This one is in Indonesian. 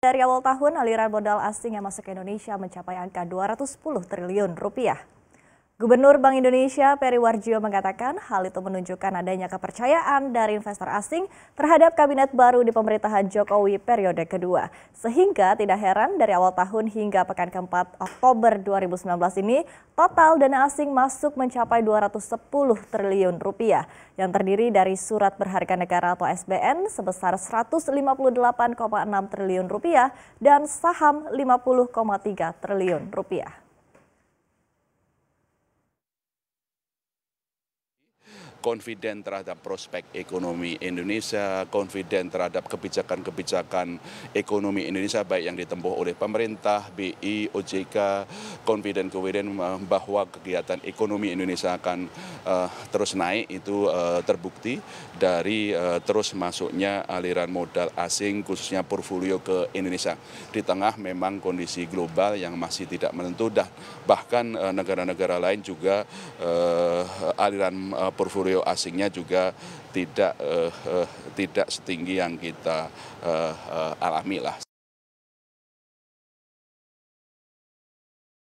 Dari awal tahun, aliran modal asing yang masuk ke Indonesia mencapai angka 210 triliun rupiah. Gubernur Bank Indonesia Peri Warjio mengatakan hal itu menunjukkan adanya kepercayaan dari investor asing terhadap kabinet baru di pemerintahan Jokowi periode kedua. Sehingga tidak heran dari awal tahun hingga pekan keempat Oktober 2019 ini total dana asing masuk mencapai 210 triliun rupiah yang terdiri dari surat berharga negara atau SBN sebesar 158,6 triliun rupiah dan saham 50,3 triliun rupiah. confident terhadap prospek ekonomi Indonesia, confident terhadap kebijakan-kebijakan ekonomi Indonesia baik yang ditempuh oleh pemerintah, BI, OJK, confident-confident eh, bahwa kegiatan ekonomi Indonesia akan uh, terus naik itu uh, terbukti dari uh, terus masuknya aliran modal asing khususnya portfolio ke Indonesia di tengah memang kondisi global yang masih tidak menentu dah bahkan negara-negara uh, lain juga uh, aliran uh, portfolio portofolio asingnya juga tidak eh, eh, tidak setinggi yang kita eh, alami lah